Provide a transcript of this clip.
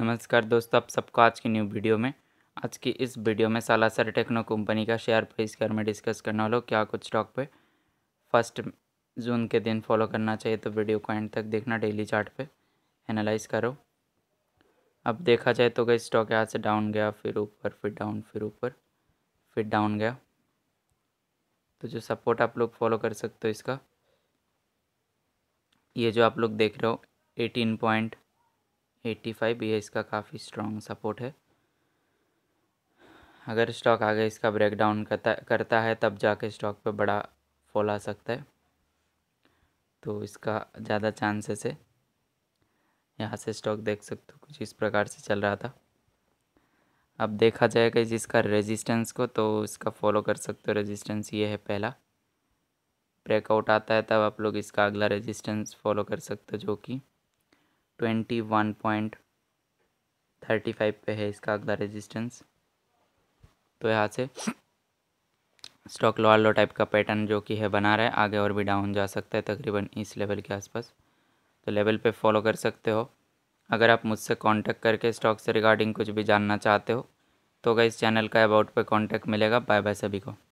नमस्कार दोस्तों आप सबको आज की न्यू वीडियो में आज की इस वीडियो में सालासर टेक्नो कंपनी का शेयर प्राइस के बारे में डिस्कस करने वाला क्या कुछ स्टॉक पे फर्स्ट जून के दिन फॉलो करना चाहिए तो वीडियो को एंड तक देखना डेली चार्ट पे एनालाइज करो अब देखा जाए तो गई स्टॉक यहाँ से डाउन गया फिर ऊपर फिर डाउन फिर ऊपर फिर डाउन गया तो जो सपोर्ट आप लोग फॉलो कर सकते हो इसका ये जो आप लोग देख रहे हो एटीन पॉइंट एट्टी फाइव ये इसका काफ़ी स्ट्रॉन्ग सपोर्ट है अगर स्टॉक आगे इसका ब्रेकडाउन करता करता है तब जाके स्टॉक पे बड़ा फॉल आ सकता है तो इसका ज़्यादा चांसेस है यहाँ से स्टॉक देख सकते हो कुछ इस प्रकार से चल रहा था अब देखा जाएगा जिसका रेजिस्टेंस को तो इसका फॉलो कर सकते हो रेजिस्टेंस ये है पहला ब्रेकआउट आता है तब आप लोग इसका अगला रेजिस्टेंस फॉलो कर सकते हो जो कि twenty one point thirty five पे है इसका अगला रेजिस्टेंस तो यहाँ से स्टॉक लोअर लो टाइप का पैटर्न जो कि है बना रहा है आगे और भी डाउन जा सकता है तकरीबन इस लेवल के आसपास तो लेवल पे फॉलो कर सकते हो अगर आप मुझसे कांटेक्ट करके स्टॉक से रिगार्डिंग कुछ भी जानना चाहते हो तो अगर इस चैनल का अबाउट पे कांटेक्ट मिलेगा बाय बाय सभी को